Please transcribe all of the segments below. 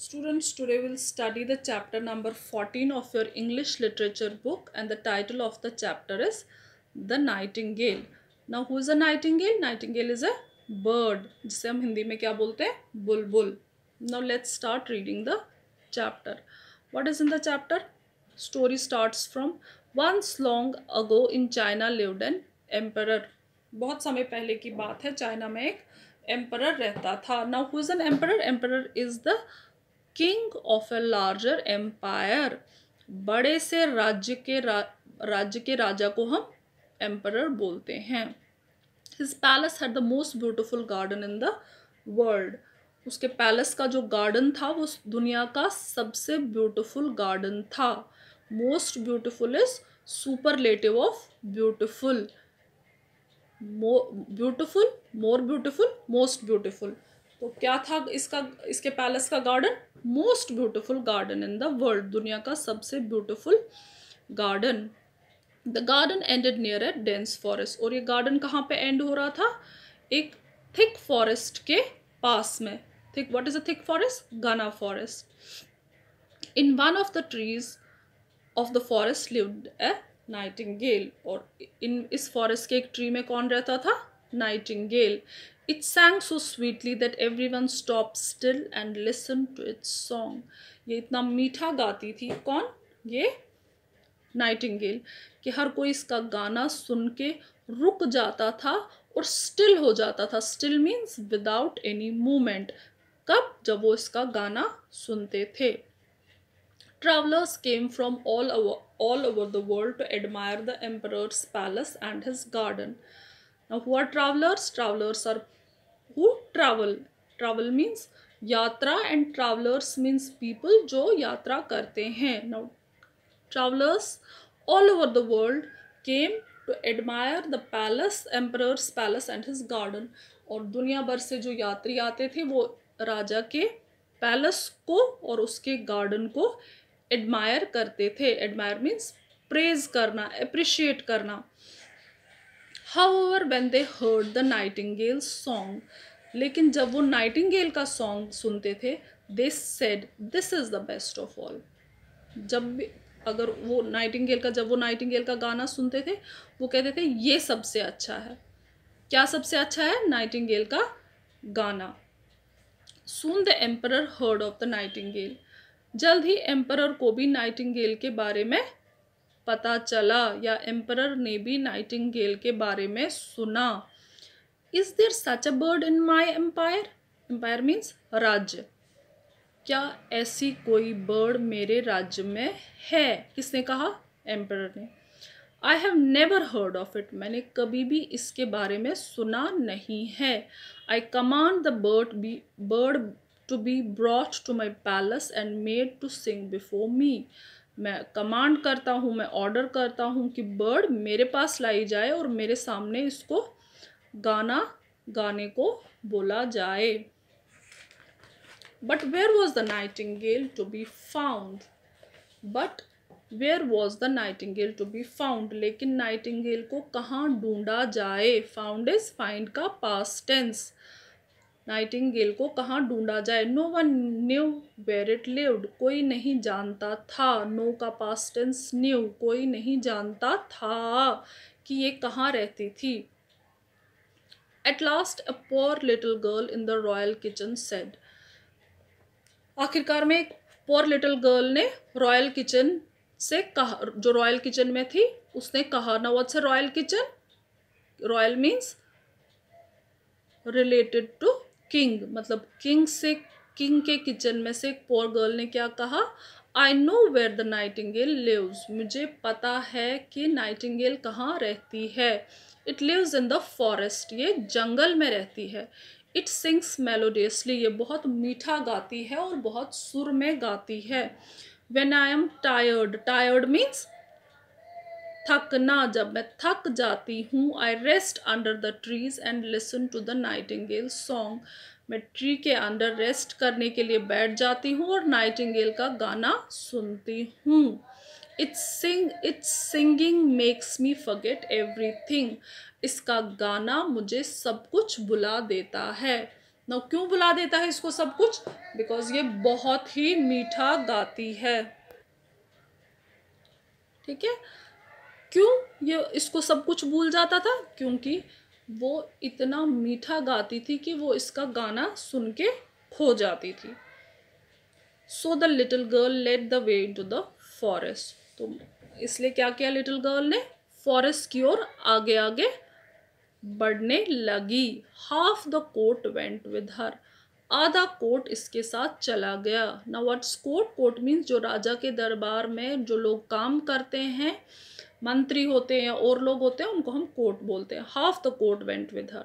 Students, today will study the chapter number 14 of your English literature book and the title of the chapter is The Nightingale. Now, who is a nightingale? Nightingale is a bird. जिसे hum hindi mein kya bolte hain bulbul Now, let's start reading the chapter. What is in the chapter? Story starts from once long ago in China lived an emperor. bahut samay pehle ki baat hai china mein ek emperor rehta tha now who is an emperor emperor is the king of a larger empire बड़े से राज्य के रा, राज्य के राजा को हम emperor बोलते हैं his palace had the most beautiful garden in the world उसके पैलेस का जो गार्डन था वो दुनिया का सबसे ब्यूटिफुल गार्डन था most beautiful is superlative of beautiful beautiful more beautiful most beautiful तो क्या था इसका इसके पैलेस का garden most beautiful garden in the world दुनिया का सबसे beautiful garden the garden ended near a dense forest और ये गार्डन कहाँ पे एंड हो रहा था एक थिक फॉरेस्ट के पास में thick what is a thick forest गाना forest in one of the trees of the forest lived a nightingale और इन इस फॉरेस्ट के एक ट्री में कौन रहता था नाइटिंग It sang so sweetly that everyone stopped still and listened to its song. ये इतना मीठा गाती थी कौन ये नाइटिंगेल कि हर कोई इसका गाना सुन के रुक जाता था और स्टिल हो जाता था still means without any movement कब जब वो इसका गाना सुनते थे Travelers came from all over, all over the world to admire the emperor's palace and his garden. Now, who are travelers? Travelers are who travel travel means यात्रा and travellers means people जो यात्रा करते हैं now travellers all over the world came to admire the palace emperor's palace and his garden और दुनिया भर से जो यात्री आते थे वो राजा के पैलेस को और उसके गार्डन को एडमायर करते थे एडमायर मीन्स प्रेज करना अप्रिशिएट करना however when they heard the nightingale song लेकिन जब वो नाइटिंगेल का सॉन्ग सुनते थे they said this is the best of all जब भी अगर वो नाइटिंगेल का जब वो नाइटिंगेल का गाना सुनते थे वो कहते थे ये सबसे अच्छा है क्या सबसे अच्छा है नाइटिंगेल का गाना सुन the emperor heard of the nightingale जल्द ही एम्पर को भी नाइटिंगेल के बारे में पता चला या एम्परर ने भी नाइटिंगेल के बारे में सुना is there such a bird in my empire empire means राज्य क्या ऐसी कोई बर्ड मेरे राज्य में है किसने कहा एम्पर ने I have never heard of it मैंने कभी भी इसके बारे में सुना नहीं है I command the bird be bird to be brought to my palace and made to sing before me मैं कमांड करता हूँ मैं ऑर्डर करता हूँ कि बर्ड मेरे पास लाई जाए और मेरे सामने इसको गाना गाने को बोला जाए but where was the nightingale to be found but where was the nightingale to be found लेकिन नाइटिंगेल को कहाँ ढूंढा जाए फाउंड इज फाइंड का पास टेंस नाइटिंगेल को कहाँ ढूंढा जाए no one knew where it lived कोई नहीं जानता था नो का पास टेंस न्यू कोई नहीं जानता था कि ये कहाँ रहती थी at last a poor little girl in the royal kitchen said आखिरकार में एक पोर लिटिल गर्ल ने रॉयल किचन से कहा जो रॉयल किचन में थी उसने कहा ना what's a royal kitchen royal means related to king मतलब किंग से किंग के किचन में से एक पोर गर्ल ने क्या कहा I know where the nightingale lives मुझे पता है कि नाइटिंगेल कहाँ रहती है it lives in the forest ये जंगल में रहती है इट सिंग्स मेलोडियसली ये बहुत मीठा गाती है और बहुत सुर में गाती है when I am tired tired means थकना जब मैं थक जाती हूँ I rest under the trees and listen to the nightingale song मैं ट्री के अंडर रेस्ट करने के लिए बैठ जाती हूँ और नाइटिंगेल का गाना सुनती हूँ its sing its singing makes me forget everything इसका गाना मुझे सब कुछ बुला देता है ना क्यों बुला देता है इसको सब कुछ बिकॉज ये बहुत ही मीठा गाती है ठीक है क्यों ये इसको सब कुछ भूल जाता था क्योंकि वो इतना मीठा गाती थी कि वो इसका गाना सुन के खो जाती थी so the little girl led the way to the forest तो इसलिए क्या किया लिटिल गर्ल ने फॉरेस्ट की ओर आगे आगे बढ़ने लगी half the court went with her आधा कोर्ट इसके साथ चला गया ना वट्स कोट कोर्ट मीन्स जो राजा के दरबार में जो लोग काम करते हैं मंत्री होते हैं और लोग होते हैं उनको हम कोर्ट बोलते हैं half the court went with her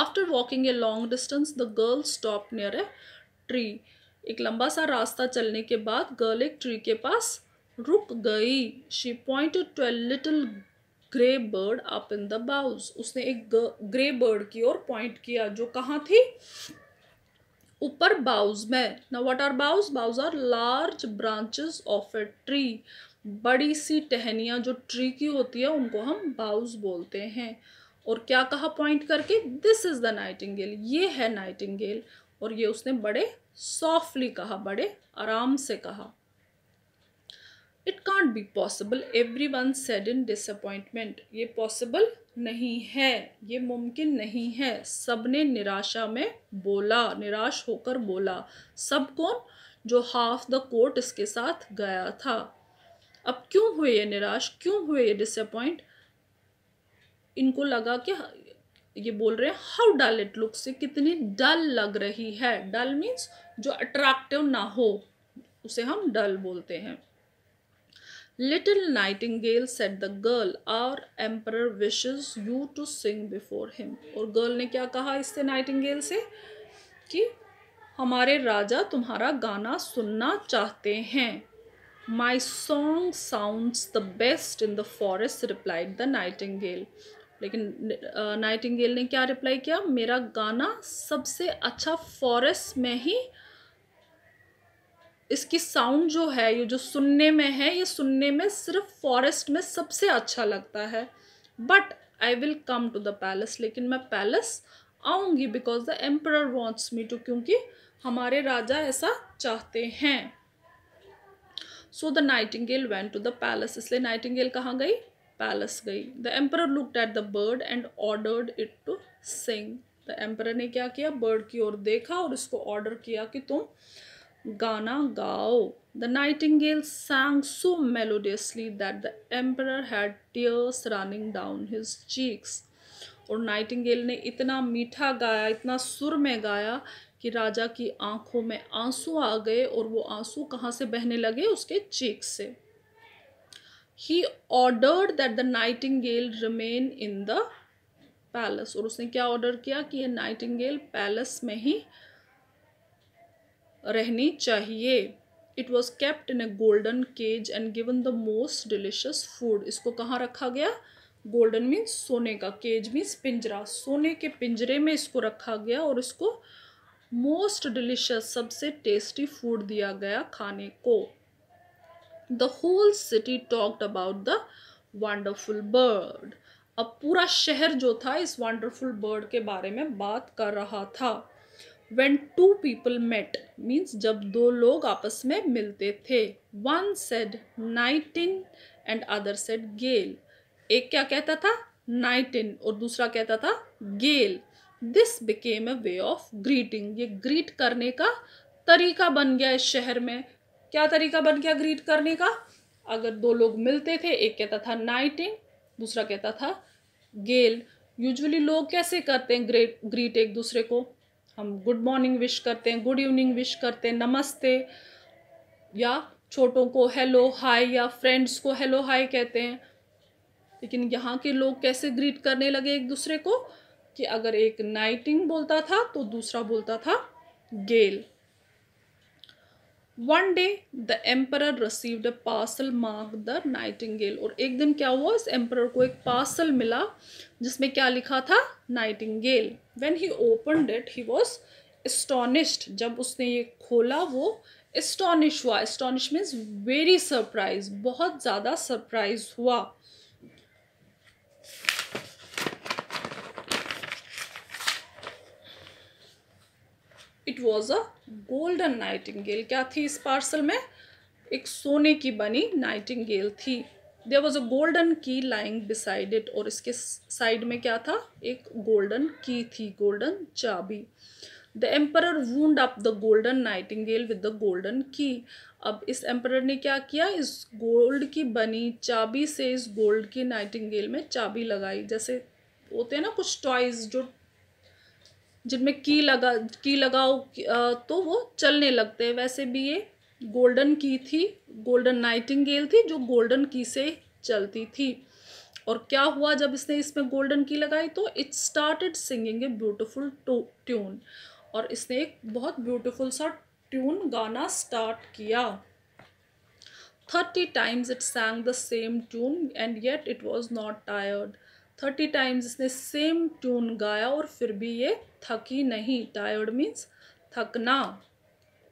after walking a long distance the girl stop near a tree एक लंबा सा रास्ता चलने के बाद गर्ल एक ट्री के पास रुक गई she pointed to a little grey bird up in the boughs उसने एक ग्रे बर्ड की ओर पॉइंट किया जो कहाँ थी ऊपर बाउज में ना what are boughs boughs are large branches of a tree बड़ी सी टहनियाँ जो ट्री की होती है उनको हम बाउज बोलते हैं और क्या कहा पॉइंट करके दिस इज़ द नाइटिंगेल ये है नाइटिंगेल और ये उसने बड़े सॉफ्टली कहा बड़े आराम से कहा it can't be possible everyone said in disappointment ये पॉसिबल नहीं है ये मुमकिन नहीं है सब ने निराशा में बोला निराश होकर बोला सब कौन जो हाफ द कोर्ट इसके साथ गया था अब क्यों हुए ये निराश क्यों हुए ये डिसअपॉइंट इनको लगा कि ये बोल रहे हैं हाउ डल इट लुक्स ये कितनी डल लग रही है डल मीन्स जो अट्रैक्टिव ना हो उसे हम डल बोलते हैं little Little Nightingale said the girl our emperor wishes you to sing before him और गर्ल ने क्या कहा इससे नाइट Nightingale से कि हमारे राजा तुम्हारा गाना सुनना चाहते हैं my song sound the best in the forest replied the night nightingale लेकिन नाइट नाइटिंगेल ने क्या रिप्लाई किया मेरा गाना सबसे अच्छा फॉरेस्ट में ही इसकी साउंड जो है ये जो सुनने में है ये सुनने में सिर्फ फॉरेस्ट में सबसे अच्छा लगता है but I will come to the palace लेकिन मैं पैलेस आऊँगी because the emperor wants me to क्योंकि हमारे राजा ऐसा चाहते हैं so the nightingale went to the palace इसलिए नाइटिंगेल कहाँ गई पैलेस गई the emperor looked at the bird and ordered it to sing the emperor ने क्या किया बर्ड की ओर देखा और इसको ऑर्डर किया कि तुम Gana Gao. The nightingale sang so melodiously that the emperor had tears running down his cheeks. और नाइटिंगेल ने इतना मीठा गाया इतना सुर में गाया कि राजा की आंखों में आंसू आ गए और वो आंसू कहाँ से बहने लगे उसके चीक से ही ordered that the nightingale remain in the palace और उसने क्या ऑर्डर किया कि ये नाइटिंगेल पैलेस में ही रहनी चाहिए it was kept in a golden cage and given the most delicious food इसको कहाँ रखा गया गोल्डन मीन्स सोने का केज मीन्स पिंजरा सोने के पिंजरे में इसको रखा गया और इसको मोस्ट डिलिशियस सबसे टेस्टी फूड दिया गया खाने को the whole city talked about the wonderful bird अब पूरा शहर जो था इस वंडरफुल बर्ड के बारे में बात कर रहा था when two people met means जब दो लोग आपस में मिलते थे one said nightin and other said gale एक क्या कहता था नाइटिन और दूसरा कहता था gale this became a way of greeting ये ग्रीट करने का तरीका बन गया इस शहर में क्या तरीका बन गया ग्रीट करने का अगर दो लोग मिलते थे एक कहता था नाइटिन दूसरा कहता था गेल यूजुअली लोग कैसे करते हैं ग्रेट ग्रीट एक दूसरे को हम गुड मॉर्निंग विश करते हैं गुड इवनिंग विश करते हैं नमस्ते या छोटों को हेलो हाय या फ्रेंड्स को हेलो हाय कहते हैं लेकिन यहाँ के लोग कैसे ग्रीट करने लगे एक दूसरे को कि अगर एक नाइटिंग बोलता था तो दूसरा बोलता था gale one day the emperor received a parcel marked the nightingale और एक दिन क्या हुआ इस emperor को एक पार्सल मिला जिसमें क्या लिखा था nightingale when he open it he was astonished जब उसने ये खोला वो astonished हुआ astonished means वेरी सरप्राइज बहुत ज़्यादा सरप्राइज हुआ it was a golden nightingale क्या थी इस पार्सल में एक सोने की बनी नाइटिंगेल थी there was a golden key lying beside it और इसके साइड में क्या था एक गोल्डन की थी गोल्डन चाबी the emperor wound up the golden nightingale with the golden key अब इस एम्पर ने क्या किया इस गोल्ड की बनी चाबी से इस गोल्ड की नाइटिंगेल में चाबी लगाई जैसे होते हैं ना कुछ टॉयज जो जिनमें की लगा की लगाओ तो वो चलने लगते हैं वैसे भी ये गोल्डन की थी गोल्डन नाइटिंगेल थी जो गोल्डन की से चलती थी और क्या हुआ जब इसने इसमें गोल्डन की लगाई तो it started singing a beautiful tune और इसने एक बहुत ब्यूटिफुल सा ट्यून गाना स्टार्ट किया thirty times it sang the same tune and yet it was not tired thirty times इसने सेम ट्यून गाया और फिर भी ये थकी नहीं टायर्ड मीन्स थकना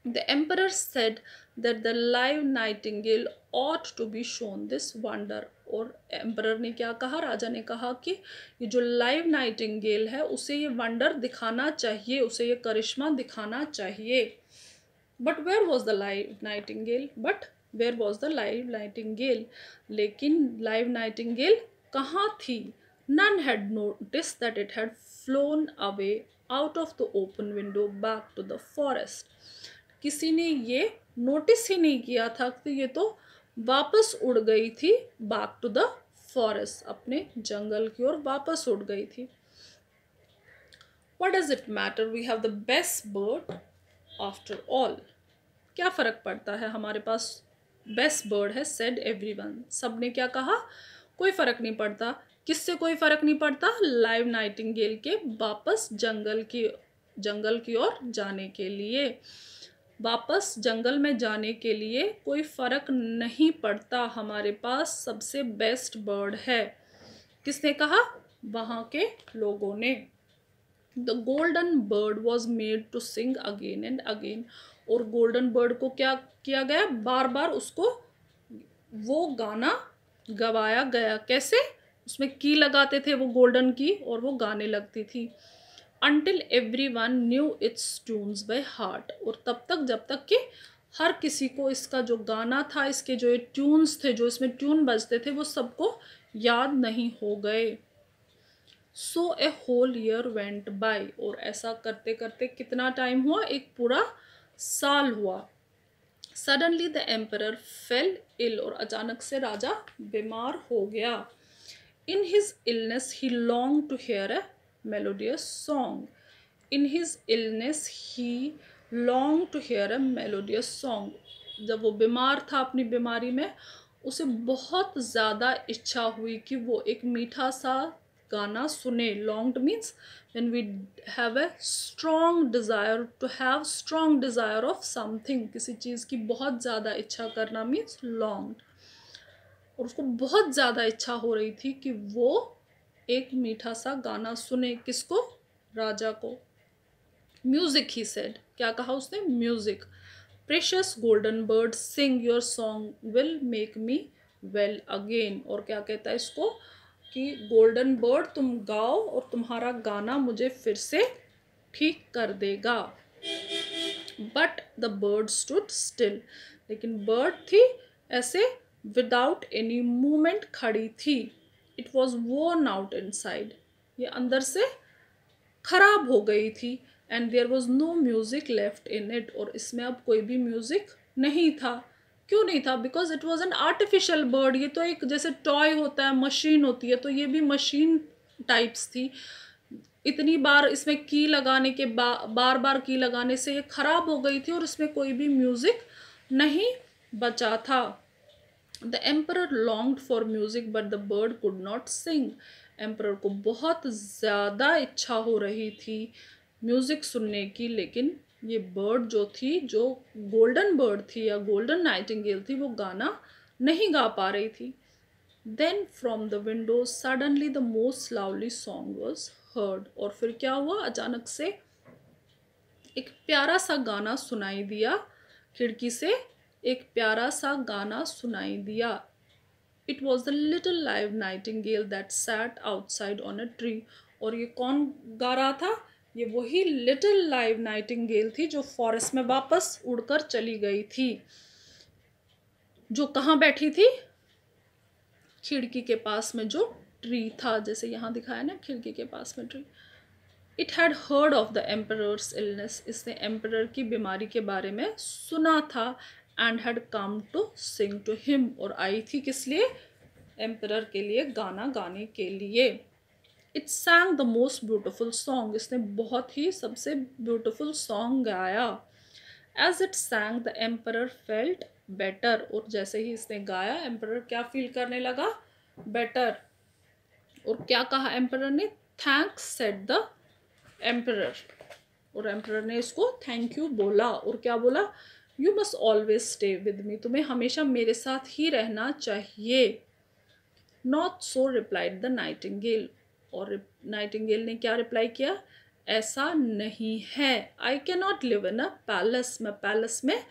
the emperor said that the live nightingale ought to be shown this wonder और एम्पर ने क्या कहा राजा ने कहा कि ये जो लाइव नाइटिंगेल है उसे ये वंडर दिखाना चाहिए उसे ये करिश्मा दिखाना चाहिए but where was the live nightingale but where was the live nightingale लेकिन लाइव नाइटिंगेल कहाँ थी None had noticed that it had flown away out of the open window back to the forest. किसी ने ये notice ही नहीं किया था कि ये तो वापस उड़ गई थी बैक टू द फॉरेस्ट अपने जंगल की ओर वापस उड़ गई थी what does it matter we have the best bird after all क्या फ़र्क पड़ता है हमारे पास बेस्ट बर्ड है सेड एवरी वन सब ने क्या कहा कोई फ़र्क नहीं पड़ता किससे कोई फ़र्क नहीं पड़ता लाइव नाइटिंगेल के वापस जंगल की जंगल की ओर जाने के लिए वापस जंगल में जाने के लिए कोई फ़र्क नहीं पड़ता हमारे पास सबसे बेस्ट बर्ड है किसने कहा वहाँ के लोगों ने the golden bird was made to sing again and again और गोल्डन बर्ड को क्या किया गया बार बार उसको वो गाना गवाया गया कैसे उसमें की लगाते थे वो गोल्डन की और वो गाने लगती थी until everyone knew its tunes by heart और तब तक जब तक कि हर किसी को इसका जो गाना था इसके जो ये ट्यून्स थे जो इसमें ट्यून बजते थे वो सबको याद नहीं हो गए so a whole year went by और ऐसा करते करते कितना टाइम हुआ एक पूरा साल हुआ suddenly the emperor fell ill और अचानक से राजा बीमार हो गया In his illness, he longed to hear a melodious song. In his illness, he long to hear a melodious song जब वो बीमार था अपनी बीमारी में उसे बहुत ज़्यादा इच्छा हुई कि वो एक मीठा सा गाना सुने long means when we have a strong desire to have strong desire of something किसी चीज़ की बहुत ज़्यादा इच्छा करना मीन्स लॉन्ग और उसको बहुत ज़्यादा इच्छा हो रही थी कि वो एक मीठा सा गाना सुने किसको राजा को म्यूज़िक ही सेड क्या कहा उसने music precious golden bird sing your song will make me well again और क्या कहता है इसको कि गोल्डन बर्ड तुम गाओ और तुम्हारा गाना मुझे फिर से ठीक कर देगा but the bird stood still लेकिन बर्ड थी ऐसे विदाउट एनी मूवमेंट खड़ी थी it was worn out inside ये अंदर से खराब हो गई थी and there was no music left in it और इसमें अब कोई भी म्यूज़िक नहीं था क्यों नहीं था because it was an artificial bird ये तो एक जैसे टॉय होता है मशीन होती है तो ये भी मशीन टाइप्स थी इतनी बार इसमें की लगाने के बा, बार बार की लगाने से ये ख़राब हो गई थी और इसमें कोई भी म्यूज़िक नहीं बचा था the emperor longed for music but the bird could not sing emperor को बहुत ज़्यादा इच्छा हो रही थी म्यूज़िक सुनने की लेकिन ये बर्ड जो थी जो गोल्डन बर्ड थी या गोल्डन नाइटिंगेल थी वो गाना नहीं गा पा रही थी then from the window suddenly the most lovely song was heard और फिर क्या हुआ अचानक से एक प्यारा सा गाना सुनाई दिया खिड़की से एक प्यारा सा गाना सुनाई दिया it was the little live gale that sat outside on a tree और ये कौन गा रहा था ये वही लिटिल लाइव गेल थी जो फॉरेस्ट में वापस उड़कर चली गई थी जो कहाँ बैठी थी खिड़की के पास में जो ट्री था जैसे यहाँ दिखाया ना खिड़की के पास में tree it had heard of the emperor illness इसने एम्पर की बीमारी के बारे में सुना था and had come to sing to him और आई थी किस लिए एम्पर के लिए गाना गाने के लिए its sang the most beautiful song इसने बहुत ही सबसे ब्यूटिफुल सॉन्ग गाया as it sang the emperor felt better और जैसे ही इसने गाया एम्पर क्या फील करने लगा बेटर और क्या कहा एम्पर ने थैंक्स सेट द एम्पर और एम्पर ने इसको थैंक यू बोला और क्या बोला you must always stay with me तुम्हें हमेशा मेरे साथ ही रहना चाहिए not so replied the nightingale और नाइटिंगेल ने क्या रिप्लाई किया ऐसा नहीं है I can not live in a palace मैं पैलेस में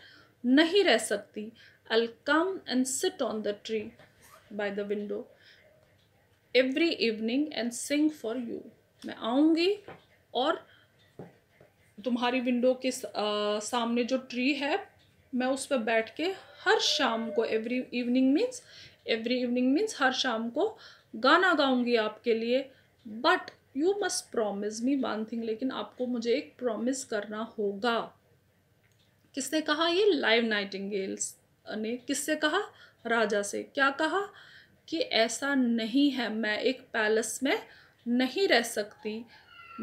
नहीं रह सकती I come and sit on the tree by the window every evening and sing for you मैं आऊँगी और तुम्हारी विंडो के सामने जो ट्री है मैं उस पर बैठ के हर शाम को every evening means every evening means हर शाम को गाना गाऊंगी आपके लिए but you must promise me one thing लेकिन आपको मुझे एक प्रॉमिस करना होगा किसने कहा ये लाइव नाइटिंगेल्स ने किससे कहा राजा से क्या कहा कि ऐसा नहीं है मैं एक पैलेस में नहीं रह सकती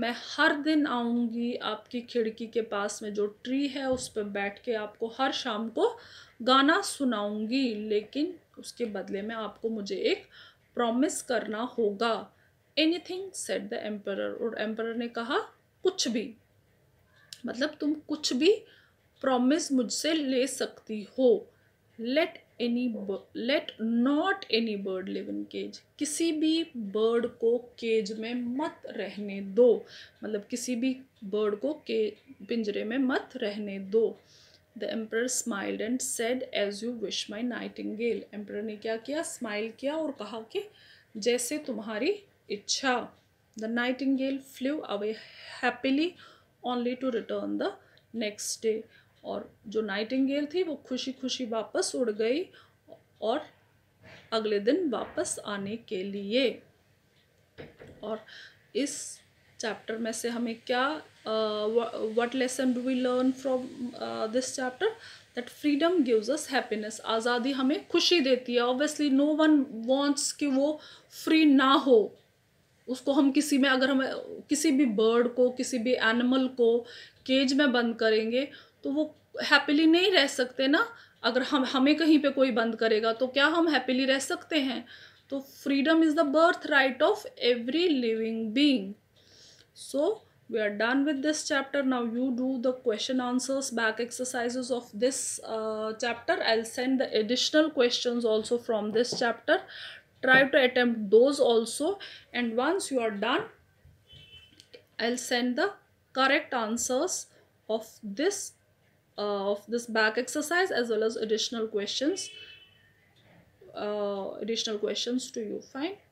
मैं हर दिन आऊँगी आपकी खिड़की के पास में जो ट्री है उस पर बैठ के आपको हर शाम को गाना सुनाऊँगी लेकिन उसके बदले में आपको मुझे एक प्रॉमिस करना होगा anything said the emperor और एम्पर ने कहा कुछ भी मतलब तुम कुछ भी प्रॉमिस मुझसे ले सकती हो let any let not any bird live in cage किसी भी बर्ड को केज में मत रहने दो मतलब किसी भी बर्ड को के पिंजरे में मत रहने दो the emperor smiled and said as you wish my nightingale emperor ने क्या किया स्माइल किया और कहा कि जैसे तुम्हारी इच्छा the nightingale flew away happily only to return the next day और जो नाइटिंगेल थी वो खुशी खुशी वापस उड़ गई और अगले दिन वापस आने के लिए और इस चैप्टर में से हमें क्या what lesson do we learn from this chapter that freedom gives us happiness आज़ादी हमें खुशी देती है ऑब्वियसली नो वन वॉन्ट्स कि वो फ्री ना हो उसको हम किसी में अगर हम किसी भी बर्ड को किसी भी एनिमल को केज में बंद करेंगे तो वो हैप्पीली नहीं रह सकते ना अगर हम हमें कहीं पे कोई बंद करेगा तो क्या हम हैप्पीली रह सकते हैं तो freedom is the birth right of every living being so we are done with this chapter now you do the question answers back exercises of this chapter I'll send the additional question also from this chapter try to attempt those also and once you are done I'll send the correct answers of this Uh, of this back exercise as well as additional questions uh, additional questions to you fine